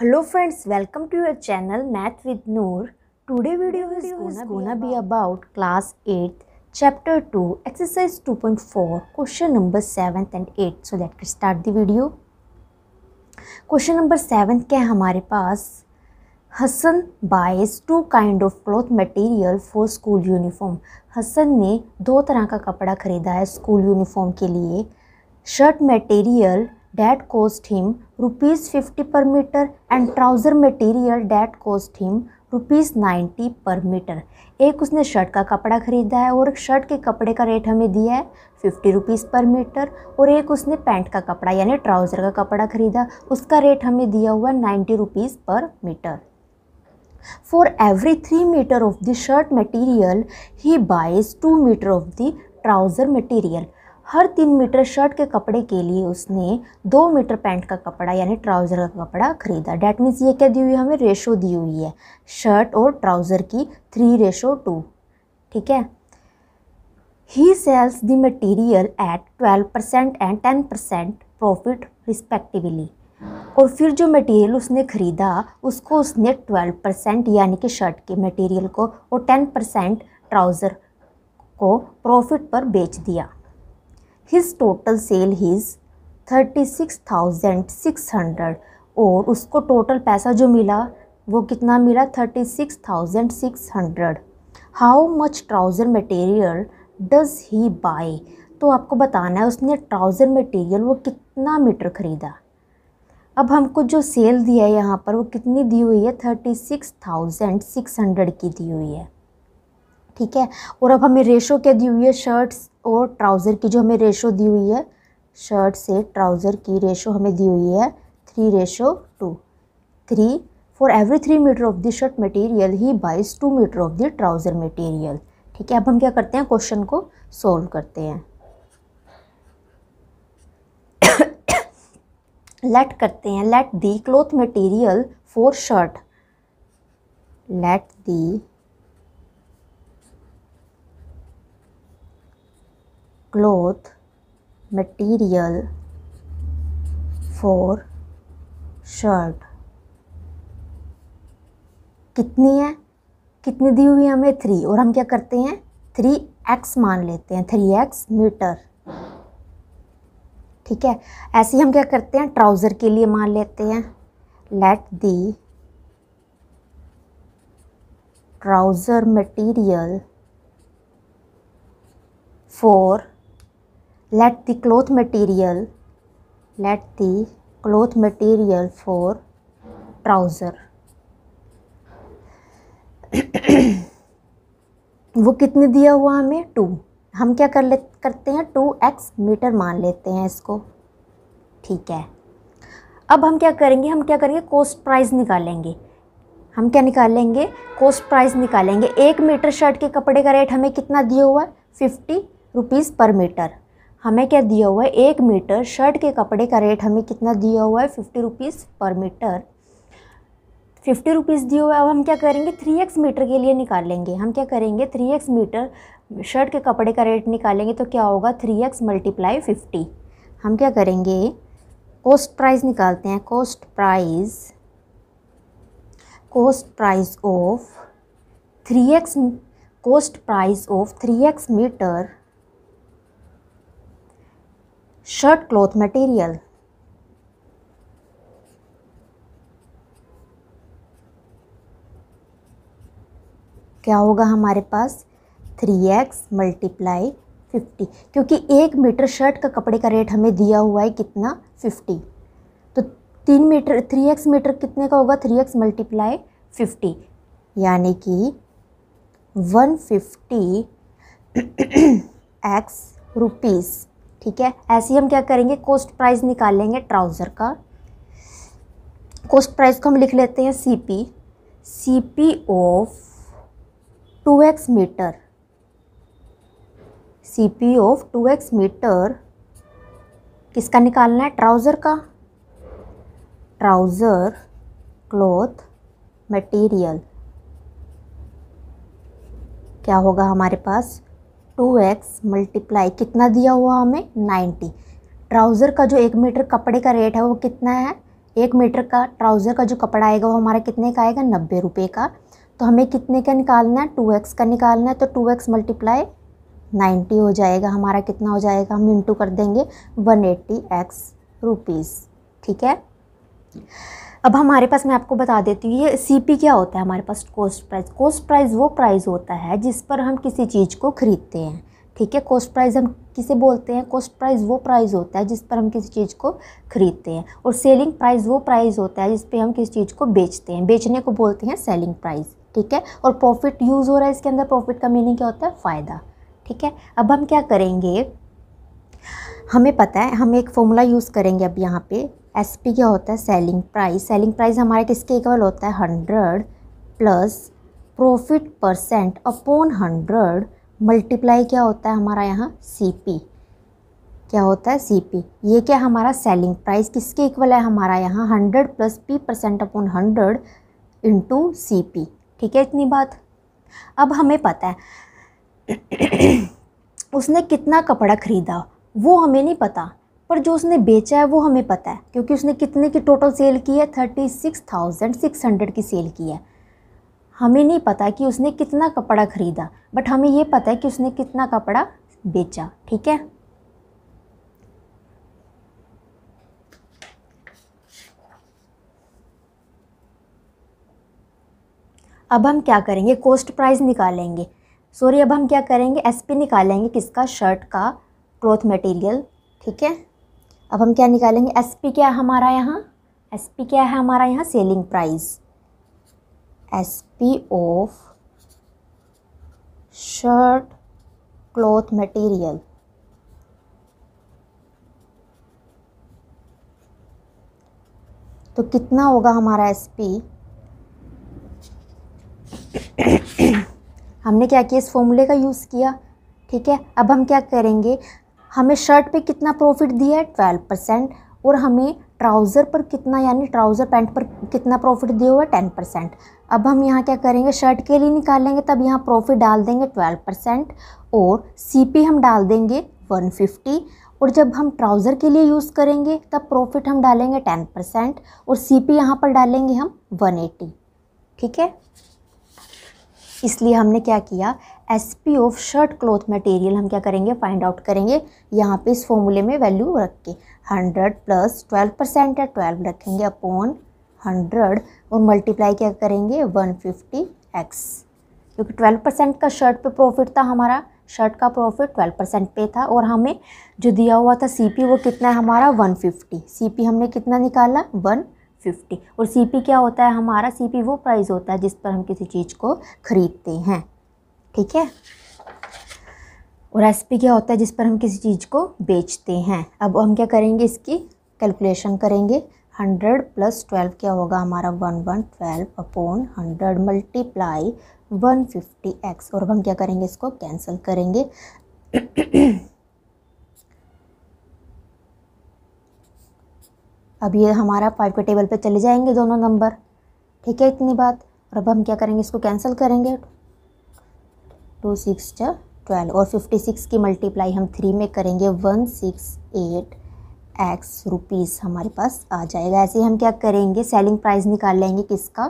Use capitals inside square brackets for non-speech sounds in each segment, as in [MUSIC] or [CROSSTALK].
hello friends welcome to your channel math with Noor today video is gonna be about class eight chapter two exercise two point four question number seventh and eight so let कर start the video question number seventh क्या है हमारे पास Hasan buys two kind of cloth material for school uniform Hasan ने दो तरह का कपड़ा खरीदा है स्कूल यूनिफॉर्म के लिए shirt material that cost him rupees 50 per meter and trouser material that cost him rupees ninety per metre एक उसने शर्ट का कपड़ा ख़रीदा है और एक शर्ट के कपड़े का रेट हमें दिया है फिफ्टी रुपीज़ पर मीटर और एक उसने पैंट का कपड़ा यानी ट्राउज़र का कपड़ा ख़रीदा उसका रेट हमें दिया हुआ है ninety rupees per metre for every three metre of the shirt material he buys two metre of the trouser material हर तीन मीटर शर्ट के कपड़े के लिए उसने दो मीटर पैंट का कपड़ा यानी ट्राउज़र का कपड़ा खरीदा डैट मीन्स ये क्या दी हुई हमें रेशो दी हुई है शर्ट और ट्राउज़र की थ्री रेशो टू ठीक है he sells the material at twelve percent and ten percent profit respectively और फिर जो मटेरियल उसने ख़रीदा उसको उसने ट्वेल्व परसेंट यानी कि शर्ट के मटेरियल को और टेन परसेंट ट्राउज़र को प्रॉफिट पर बेच दिया his total sale is thirty six thousand six hundred और उसको टोटल पैसा जो मिला वो कितना मिला thirty six thousand six hundred how much trouser material does he buy तो आपको बताना है उसने ट्राउज़र मटेरियल वो कितना मीटर ख़रीदा अब हमको जो सेल दिया है यहाँ पर वो कितनी दी हुई है thirty six thousand six hundred की दी हुई है ठीक है और अब हमें रेशो क्या दी हुई है शर्ट्स और ट्राउज़र की जो हमें रेशो दी हुई है शर्ट से ट्राउज़र की रेशो हमें दी हुई है three ratio two three for every three metre of the shirt material he buys two metre of the trouser material ठीक है अब हम क्या करते हैं क्वेश्चन को सोल्व करते हैं लेट [COUGHS] करते हैं let the cloth material for shirt let the cloth material for shirt कितनी है कितनी दी हुई है हमें थ्री और हम क्या करते हैं थ्री एक्स मान लेते हैं थ्री एक्स मीटर ठीक है ऐसे ही हम क्या करते हैं ट्राउज़र के लिए मान लेते हैं let the trouser material for let the cloth material let the cloth material for trouser [CLEARS THROAT] वो कितने दिया हुआ हमें टू हम क्या कर ले करते हैं टू एक्स मीटर मान लेते हैं इसको ठीक है अब हम क्या करेंगे हम क्या करेंगे कॉस्ट प्राइस निकालेंगे हम क्या निकालेंगे कॉस्ट प्राइस निकालेंगे एक मीटर शर्ट के कपड़े का रेट हमें कितना दिया हुआ है फिफ्टी रुपीज़ पर मीटर हमें क्या दिया हुआ है एक मीटर शर्ट के कपड़े का रेट हमें कितना दिया हुआ है fifty rupees per metre fifty rupees दिए हुए अब हम क्या करेंगे थ्री एक्स मीटर के लिए निकालेंगे हम क्या करेंगे थ्री एक्स मीटर शर्ट के कपड़े का रेट निकालेंगे तो क्या होगा थ्री एक्स मल्टीप्लाई फिफ्टी हम क्या करेंगे कॉस्ट प्राइस निकालते हैं cost price cost price of three x cost price of three x metre shirt cloth material क्या होगा हमारे पास थ्री एक्स मल्टीप्लाई फिफ्टी क्योंकि एक मीटर शर्ट का कपड़े का रेट हमें दिया हुआ है कितना फिफ्टी तो तीन मीटर थ्री एक्स मीटर कितने का होगा थ्री एक्स मल्टीप्लाई फिफ्टी यानी कि वन फिफ्टी एक्स रुपीज़ ठीक है ऐसे ही हम क्या करेंगे कॉस्ट प्राइस निकाल लेंगे ट्राउज़र का कॉस्ट प्राइस को हम लिख लेते हैं C P C P of two x metre C P of two x metre किसका निकालना है ट्राउज़र का ट्राउज़र क्लॉथ मटेरियल क्या होगा हमारे पास टू एक्स मल्टीप्लाई कितना दिया हुआ हमें नाइन्टी ट्राउज़र का जो एक मीटर कपड़े का रेट है वो कितना है एक मीटर का ट्राउज़र का जो कपड़ा आएगा वो हमारा कितने का आएगा नब्बे रुपये का तो हमें कितने का निकालना है टू एक्स का निकालना है तो टू एक्स मल्टीप्लाई नाइन्टी हो जाएगा हमारा कितना हो जाएगा हम इंटू कर देंगे वन एट्टी एक्स रुपीज़ ठीक है अब हमारे पास मैं आपको बता देती हूँ ये सी क्या होता है हमारे पास कॉस्ट प्राइस कॉस्ट प्राइस वो प्राइस होता है जिस पर हम किसी चीज़ को खरीदते हैं ठीक है कॉस्ट प्राइस हम किसे बोलते हैं कॉस्ट प्राइस वो प्राइस होता है जिस पर हम किसी चीज़ को खरीदते हैं और सेलिंग प्राइस वो प्राइस होता है जिस पर हम किसी चीज़ को बेचते हैं बेचने को बोलते हैं सेलिंग प्राइस ठीक है और प्रॉफिट यूज़ हो रहा है इसके अंदर प्रॉफिट का मीनिंग क्या होता है फ़ायदा ठीक है अब हम क्या करेंगे हमें पता है हम एक फॉर्मूला यूज़ करेंगे अब यहाँ पे एस पी क्या होता है सेलिंग प्राइस सेलिंग प्राइस हमारा किसके इक्वल होता है hundred plus profit percent upon hundred multiply क्या होता है हमारा यहाँ सी पी क्या होता है पी ये क्या हमारा सेलिंग प्राइस किसके इक्वल है हमारा यहाँ hundred plus P percent upon hundred into C ठीक है इतनी बात अब हमें पता है [CLEARS THROAT] उसने कितना कपड़ा खरीदा वो हमें नहीं पता पर जो उसने बेचा है वो हमें पता है क्योंकि उसने कितने की टोटल सेल की है thirty six thousand six hundred की सेल की है हमें नहीं पता कि उसने कितना कपड़ा ख़रीदा बट हमें ये पता है कि उसने कितना कपड़ा बेचा ठीक है अब हम क्या करेंगे कॉस्ट प्राइस निकालेंगे सॉरी अब हम क्या करेंगे एसपी निकालेंगे किसका शर्ट का ग्रोथ मटेरियल ठीक है अब हम क्या निकालेंगे एस पी क्या है हमारा यहाँ एस पी क्या है हमारा यहाँ selling price S P of shirt cloth material तो कितना होगा हमारा एस पी हमने क्या किया इस फॉर्मूले का यूज़ किया ठीक है अब हम क्या करेंगे हमें शर्ट पे कितना प्रॉफिट दिया है ट्वेल्व परसेंट और हमें ट्राउज़र पर कितना यानी ट्राउज़र पैंट पर कितना प्रॉफिट दिया हुआ है टेन परसेंट अब हम यहाँ क्या करेंगे शर्ट के लिए निकालेंगे तब यहाँ प्रॉफिट डाल देंगे ट्वेल्व परसेंट और पी हम डाल देंगे वन फिफ्टी और जब हम ट्राउज़र के लिए यूज़ करेंगे तब प्रॉफिट हम डालेंगे टेन परसेंट और सी पी यहाँ पर डालेंगे हम वन एटी ठीक है इसलिए हमने क्या किया S P of shirt cloth material हम क्या करेंगे फाइंड आउट करेंगे यहाँ पे इस फॉर्मूले में वैल्यू रख के हंड्रेड प्लस ट्वेल्व परसेंट है ट्वेल्व रखेंगे अपॉन हंड्रेड और मल्टीप्लाई क्या करेंगे वन फिफ्टी एक्स क्योंकि ट्वेल्व परसेंट का शर्ट पे प्रॉफिट था हमारा शर्ट का प्रॉफिट ट्वेल्व परसेंट पे था और हमें जो दिया हुआ था पी वो कितना है हमारा वन फिफ्टी पी हमने कितना निकाला वन फिफ्टी और पी क्या होता है हमारा पी वो प्राइस होता है जिस पर हम किसी चीज़ को खरीदते हैं ठीक है और एस पी क्या होता है जिस पर हम किसी चीज़ को बेचते हैं अब हम क्या करेंगे इसकी कैलकुलेशन करेंगे हंड्रेड प्लस ट्वेल्व क्या होगा हमारा one one twelve upon hundred multiply one fifty x और अब हम क्या करेंगे इसको कैंसिल करेंगे अब ये हमारा फाइव के टेबल पे चले जाएंगे दोनों नंबर ठीक है इतनी बात और अब हम क्या करेंगे इसको कैंसिल करेंगे टू सिक्स ट्वेल्व और फिफ्टी सिक्स की मल्टीप्लाई हम थ्री में करेंगे one six eight x rupees हमारे पास आ जाएगा ऐसे ही हम क्या करेंगे सेलिंग प्राइस निकाल लेंगे किसका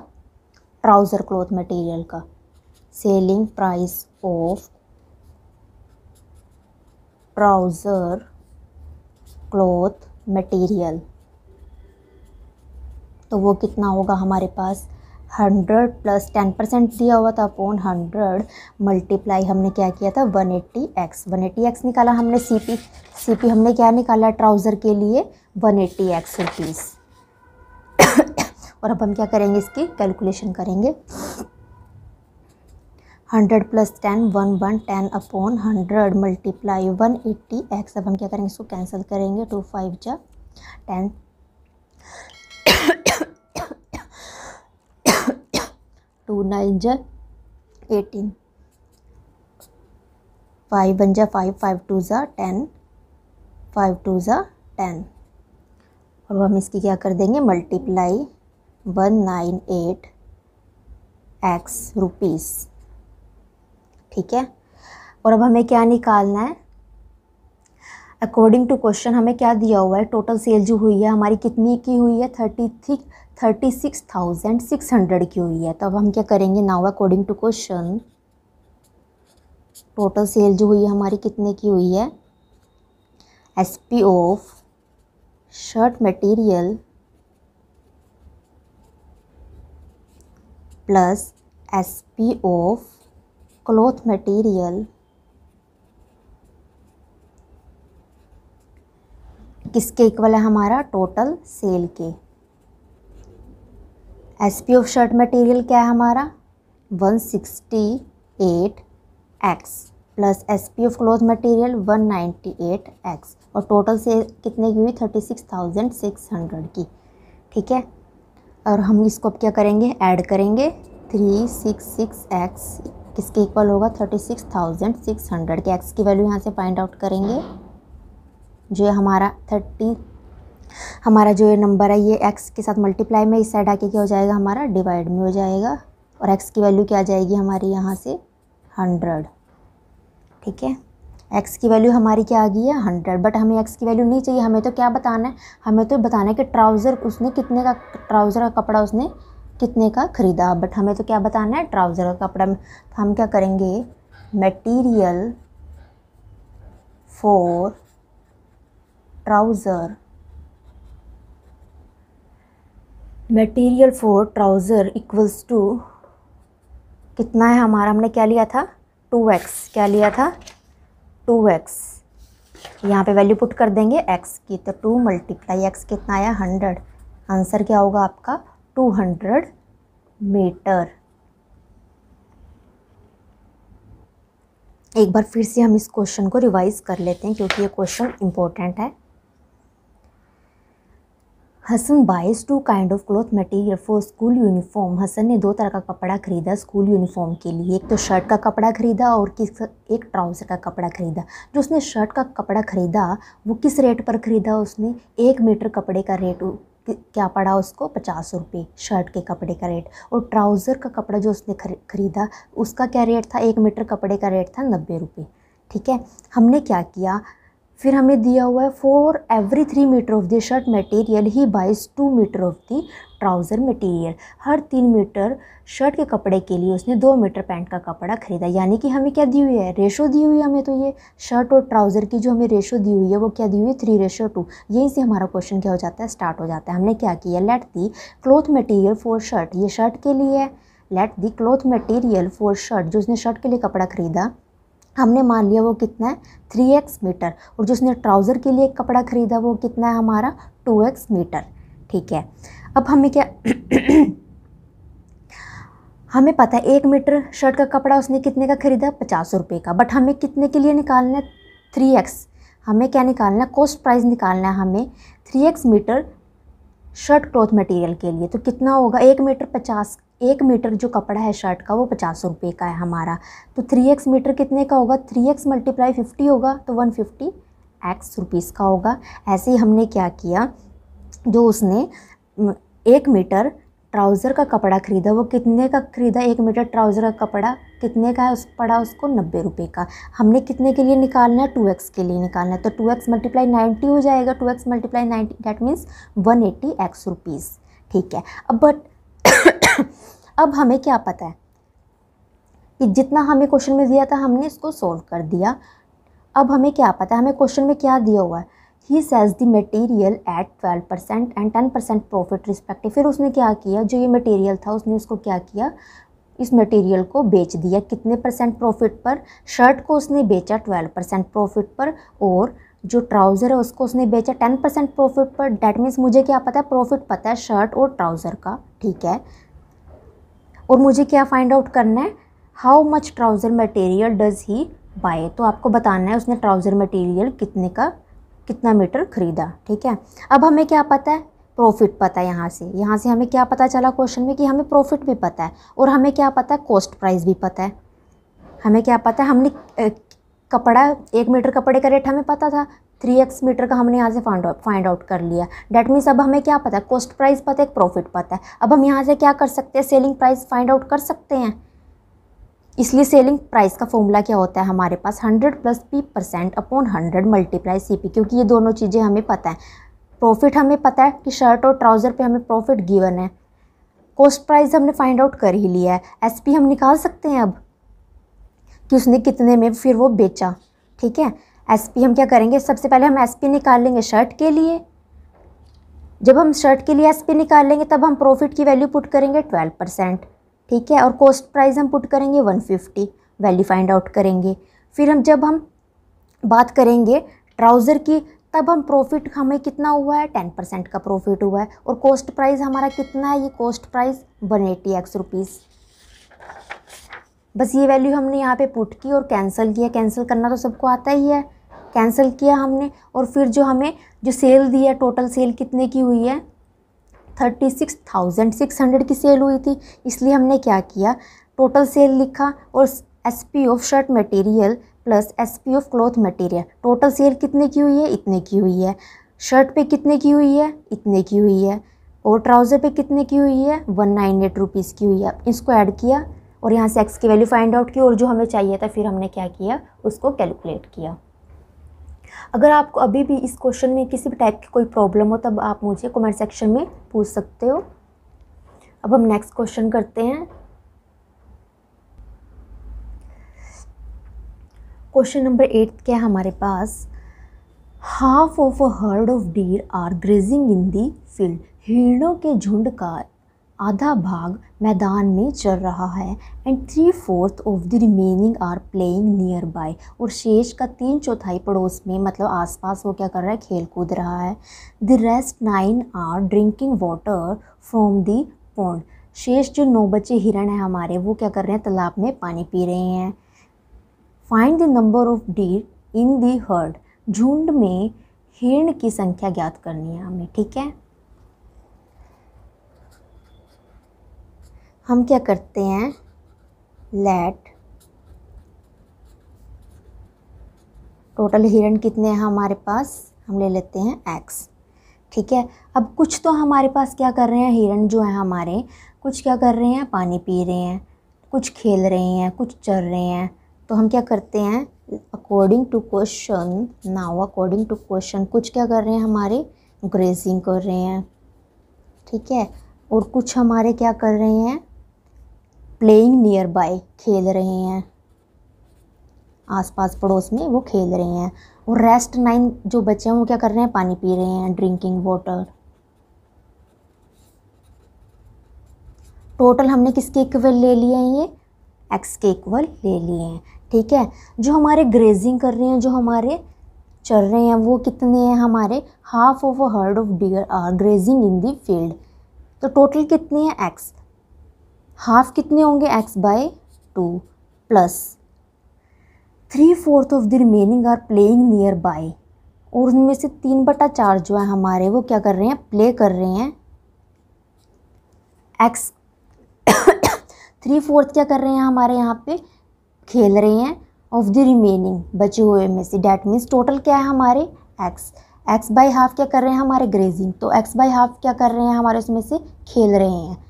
ट्राउज़र क्लॉथ मटेरियल का selling price of trouser cloth material तो वो कितना होगा हमारे पास हंड्रेड प्लस टेन परसेंट दिया हुआ था अपॉन हंड्रेड मल्टीप्लाई हमने क्या किया था one eighty x one eighty x निकाला हमने सी पी सी पी हमने क्या निकाला ट्राउज़र के लिए वन एट्टी एक्स रुपीज़ और अब हम क्या करेंगे इसकी कैलकुलेशन करेंगे hundred plus ten one one ten upon hundred multiply one eighty x अब हम क्या करेंगे इसको कैंसिल करेंगे टू फाइव जा टेन टू नाइन जा एटीन फाइव वन जा फाइव फाइव टू ज़ा टेन फाइव टू ज़ा टेन और हम इसकी क्या कर देंगे multiply one nine eight x rupees ठीक है और अब हमें क्या निकालना है अकॉर्डिंग टू क्वेश्चन हमें क्या दिया हुआ है टोटल सेल जो हुई है हमारी कितनी की हुई है thirty three thirty six thousand six hundred की हुई है तो अब हम क्या करेंगे now according to question total sale जो हुई है हमारी कितने की हुई है S P of shirt material plus S P of cloth material किसके इक्वल है हमारा टोटल सेल के S P of shirt material क्या है हमारा one sixty eight x plus S P of cloth material one ninety eight x और total से कितने की हुई thirty six thousand six hundred की ठीक है और हम इसको क्या करेंगे ऐड करेंगे थ्री सिक्स सिक्स एक्स किसके इक्वल होगा thirty six thousand six hundred के एक्स की वैल्यू यहाँ से फाइंड आउट करेंगे जो हमारा थर्टी हमारा जो ये नंबर है ये एक्स के साथ मल्टीप्लाई में इस साइड आके क्या हो जाएगा हमारा डिवाइड में हो जाएगा और एक्स की वैल्यू क्या आ जाएगी हमारी यहाँ से हंड्रेड ठीक है एक्स की वैल्यू हमारी क्या आ गई है हंड्रेड बट हमें एक्स की वैल्यू नहीं चाहिए हमें तो क्या बताना है हमें तो बताना है कि ट्राउज़र उसने कितने का ट्राउज़र का कपड़ा उसने कितने का ख़रीदा बट हमें तो क्या बताना है ट्राउज़र का कपड़ा तो हम क्या करेंगे material for trouser material for trouser equals to कितना है हमारा हमने क्या लिया था टू एक्स क्या लिया था टू एक्स यहाँ पे वैल्यू पुट कर देंगे एक्स की तो टू मल्टीप्लाई एक्स कितना आया हंड्रेड आंसर क्या होगा आपका टू हंड्रेड मीटर एक बार फिर से हम इस क्वेश्चन को रिवाइज कर लेते हैं क्योंकि ये क्वेश्चन इम्पोर्टेंट है Hasan buys two kind of cloth material for school uniform Hasan ने दो तरह का कपड़ा खरीदा स्कूल यूनिफॉर्म के लिए एक तो शर्ट का कपड़ा खरीदा और किस एक ट्राउज़र का कपड़ा खरीदा जो उसने शर्ट का कपड़ा खरीदा वो किस रेट पर खरीदा उसने एक मीटर कपड़े का रेट क्या पड़ा उसको पचास रुपये शर्ट के कपड़े का रेट और ट्राउज़र का कपड़ा जो उसने खरीदा उसका क्या रेट था एक मीटर कपड़े का रेट था नब्बे रुपये ठीक है हमने क्या किया फिर हमें दिया हुआ है for every three metre of the shirt material he buys two metre of the trouser material हर तीन मीटर शर्ट के कपड़े के लिए उसने दो मीटर पैंट का कपड़ा खरीदा यानी कि हमें क्या दी हुई है रेशो दी हुई है हमें तो ये शर्ट और ट्राउज़र की जो हमें रेशो दी हुई है वो क्या दी हुई है थ्री रेशो टू यहीं से हमारा क्वेश्चन क्या हो जाता है स्टार्ट हो जाता है हमने क्या किया let the cloth material for shirt ये शर्ट के लिए है let the cloth material for shirt जो उसने शर्ट के लिए कपड़ा खरीदा हमने मान लिया वो कितना है थ्री एक्स मीटर और जिसने ट्राउज़र के लिए कपड़ा ख़रीदा वो कितना है हमारा टू एक्स मीटर ठीक है अब हमें क्या [CLEARS THROAT] हमें पता है एक मीटर शर्ट का कपड़ा उसने कितने का ख़रीदा पचास रुपये का बट हमें कितने के लिए निकालना है थ्री एक्स हमें क्या निकालना है कॉस्ट प्राइस निकालना है हमें three x metre shirt cloth material के लिए तो कितना होगा एक मीटर पचास एक मीटर जो कपड़ा है शर्ट का वो पचास रुपये का है हमारा तो थ्री एक्स मीटर कितने का होगा थ्री एक्स मल्टीप्लाई फिफ्टी होगा तो वन फिफ्टी एक्स रुपीज़ का होगा ऐसे ही हमने क्या किया जो उसने एक मीटर ट्राउज़र का कपड़ा खरीदा वो कितने का खरीदा एक मीटर ट्राउज़र का कपड़ा कितने का है उस पड़ा उसको नब्बे रुपये का हमने कितने के लिए निकालना है टू एक्स के लिए निकालना है तो टू एक्स मल्टीप्लाई नाइन्टी हो जाएगा two x multiply ninety that means one eighty x rupees ठीक है अब बट अब हमें क्या पता है कि जितना हमें क्वेश्चन में दिया था हमने इसको सॉल्व कर दिया अब हमें क्या पता है हमें क्वेश्चन में क्या दिया हुआ है he says the material at twelve percent and ten percent profit respective फिर उसने क्या किया जो ये मटेरियल था उसने उसको क्या किया इस मटेरियल को बेच दिया कितने परसेंट प्रॉफिट पर शर्ट को उसने बेचा ट्वेल्व परसेंट प्रॉफिट पर और जो ट्राउज़र है उसको उसने बेचा टेन परसेंट प्रॉफिट पर डैट मीन्स मुझे क्या पता है प्रॉफिट पता है शर्ट और ट्राउज़र का ठीक है और मुझे क्या फाइंड आउट करना है how much trouser material does he buy तो आपको बताना है उसने ट्राउज़र मटेरियल कितने का कितना मीटर ख़रीदा ठीक है अब हमें क्या पता है प्रॉफिट पता है यहाँ से यहाँ से हमें क्या पता चला क्वेश्चन में कि हमें प्रॉफिट भी पता है और हमें क्या पता है कॉस्ट प्राइस भी पता है हमें क्या पता है हमने कपड़ा एक मीटर कपड़े का रेट हमें पता था थ्री एक्स मीटर का हमने यहाँ से फाइंड आउट फाइंड आउट कर लिया डैट मीन्स अब हमें क्या पता है कॉस्ट प्राइस पता है प्रॉफिट पता है अब हम यहाँ से क्या कर सकते हैं सेलिंग प्राइस फाइंड आउट कर सकते हैं इसलिए सेलिंग प्राइस का फॉर्मूला क्या होता है हमारे पास hundred plus P percent upon hundred multiply C P क्योंकि ये दोनों चीज़ें हमें पता है प्रॉफिट हमें पता है कि शर्ट और ट्राउज़र पर हमें प्रॉफिट गिवन है कॉस्ट प्राइस हमने फाइंड आउट कर ही लिया है एस हम निकाल सकते हैं अब कि उसने कितने में फिर वो बेचा ठीक है एसपी हम क्या करेंगे सबसे पहले हम एसपी निकाल लेंगे शर्ट के लिए जब हम शर्ट के लिए एसपी निकाल लेंगे तब हम प्रॉफिट की वैल्यू पुट करेंगे ट्वेल्व परसेंट ठीक है और कॉस्ट प्राइस हम पुट करेंगे one fifty value find out करेंगे फिर हम जब हम बात करेंगे ट्राउज़र की तब हम प्रॉफिट हमें कितना हुआ है टेन परसेंट का प्रॉफिट हुआ है और कॉस्ट प्राइस हमारा कितना है ये cost price one eighty x rupees बस ये वैल्यू हमने यहाँ पे पुट की और कैंसिल किया कैंसिल करना तो सबको आता ही है कैंसिल किया हमने और फिर जो हमें जो सेल दी है टोटल सेल कितने की हुई है thirty six thousand six hundred की सेल हुई थी इसलिए हमने क्या किया टोटल सेल लिखा और S P of shirt material plus S P of cloth material total sale कितने की हुई है इतने की हुई है शर्ट पे कितने की हुई है इतने की हुई है और ट्राउज़र पे कितने की हुई है वन नाइन एट रुपीज़ की हुई है इसको ऐड किया और यहाँ से एक्स की वैल्यू फाइंड आउट की और जो हमें चाहिए था फिर हमने क्या किया उसको कैलकुलेट किया अगर आपको अभी भी इस क्वेश्चन में किसी भी टाइप की कोई प्रॉब्लम हो तब आप मुझे कमेंट सेक्शन में पूछ सकते हो अब हम नेक्स्ट क्वेश्चन करते हैं क्वेश्चन नंबर एट क्या है हमारे पास half of a herd of deer are grazing in the field हिरणों के झुंड का आधा भाग मैदान में चल रहा है and three fourth of the remaining are playing nearby और शेष का तीन चौथाई पड़ोस में मतलब आसपास वो क्या कर रहा है खेल कूद रहा है the rest nine are drinking water from the pond शेष जो नौ बच्चे हिरण हैं हमारे वो क्या कर रहे हैं तालाब में पानी पी रहे हैं find the number of deer in the herd झुंड में हिरण की संख्या ज्ञात करनी है हमें ठीक है हम क्या करते हैं लेट टोटल हिरण कितने हैं हमारे पास हम ले लेते हैं एक्स ठीक है अब कुछ तो हमारे पास क्या कर रहे हैं हिरण जो है हमारे कुछ क्या कर रहे हैं पानी पी रहे हैं कुछ खेल रहे हैं कुछ चल रहे हैं तो हम क्या करते हैं according to question now according to question कुछ क्या कर रहे हैं हमारे ग्रेजिंग कर रहे हैं ठीक है और कुछ हमारे क्या कर रहे हैं प्लेइंग नियर बाय खेल रहे हैं आसपास पड़ोस में वो खेल रहे हैं और रेस्ट नाइन जो बच्चे हैं वो क्या कर रहे हैं पानी पी रहे हैं ड्रिंकिंग वाटर टोटल हमने किसके इक्वल ले लिए हैं ये एक्स के इक्वल ले लिए हैं ठीक है जो हमारे ग्रेजिंग कर रहे हैं जो हमारे चल रहे हैं वो कितने हैं हमारे half of a herd of deer are grazing in the field तो टोटल कितने हैं एक्स हाफ कितने होंगे x by two plus three fourth of the remaining are playing nearby और उनमें से तीन बटा चार जो है हमारे वो क्या कर रहे हैं प्ले कर रहे हैं एक्स [COUGHS] थ्री फोर्थ क्या कर रहे हैं हमारे यहाँ पे खेल रहे हैं ऑफ द रिमेनिंग बचे हुए में से डैट मीन्स टोटल क्या है हमारे एक्स एक्स बाई हाफ क्या कर रहे हैं हमारे ग्रेजिंग तो एक्स बाई हाफ क्या कर रहे हैं हमारे उसमें से खेल रहे हैं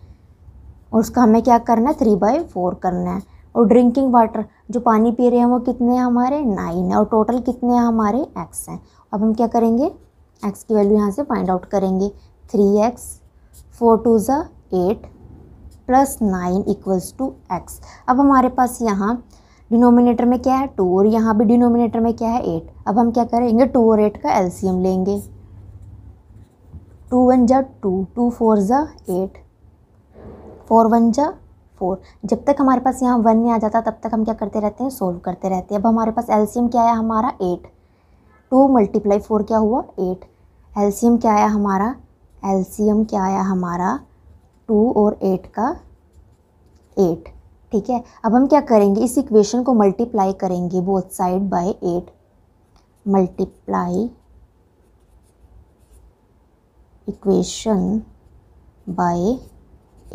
और उसका हमें क्या करना है थ्री बाई फोर करना है और ड्रिंकिंग वाटर जो पानी पी रहे हैं वो कितने हैं हमारे नाइन है और टोटल कितने हैं हमारे एक्स हैं अब हम क्या करेंगे एक्स की वैल्यू यहाँ से फाइंड आउट करेंगे थ्री एक्स फोर टू ज़ा eight plus nine equals to x अब हमारे पास यहाँ डिनोमिनेटर में क्या है टू और यहाँ भी डिनोमिनेटर में क्या है एट अब हम क्या करेंगे टू और एट का एलसीएम लेंगे टू वन ज़ा टू टू फोर ज़ा एट फोर वन जा फोर जब तक हमारे पास यहाँ वन नहीं आ जाता तब तक हम क्या करते रहते हैं सोल्व करते रहते हैं अब हमारे पास एल्सीम क्या आया हमारा एट टू मल्टीप्लाई फोर क्या हुआ एट एल्सीम क्या आया हमारा एल्सीम क्या आया हमारा टू और एट का एट ठीक है अब हम क्या करेंगे इस इक्वेशन को मल्टीप्लाई करेंगे both side by eight multiply equation by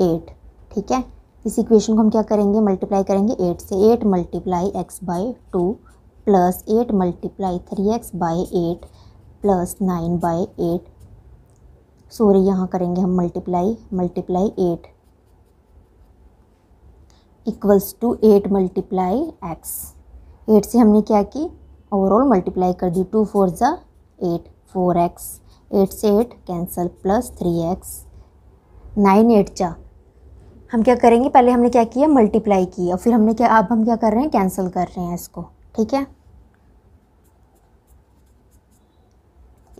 eight ठीक है इस इक्वेशन को हम क्या करेंगे मल्टीप्लाई करेंगे एट से eight multiply x by two plus eight multiply three x by eight plus nine by eight sorry यहाँ करेंगे हम multiply multiply eight equals to eight multiply x eight से हमने क्या की ओवरऑल मल्टीप्लाई कर दी टू फोर ज़ा एट फोर एक्स एट से eight cancel plus three x nine eight जा हम क्या करेंगे पहले हमने क्या किया मल्टीप्लाई की और फिर हमने क्या अब हम क्या कर रहे हैं कैंसिल कर रहे हैं इसको ठीक है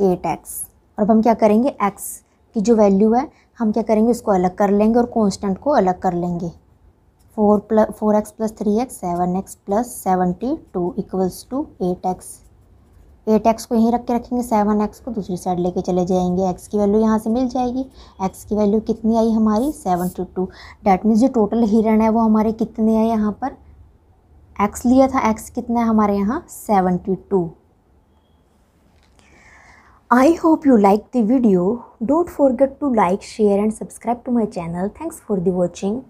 एट एक्स और अब हम क्या करेंगे एक्स की जो वैल्यू है हम क्या करेंगे उसको अलग कर लेंगे और कॉन्स्टेंट को अलग कर लेंगे four plus four x plus three x seven x plus seventy two equals to eight x eight x को यहीं रख के रखेंगे सेवन एक्स को दूसरी साइड लेके चले जाएंगे एक्स की वैल्यू यहाँ से मिल जाएगी एक्स की वैल्यू कितनी आई हमारी seven two two that means जो टोटल हिरण है वो हमारे कितने हैं यहाँ पर एक्स लिया था एक्स कितना है हमारे यहाँ seventy two I hope you like the video don't forget to like share and subscribe to my channel thanks for the watching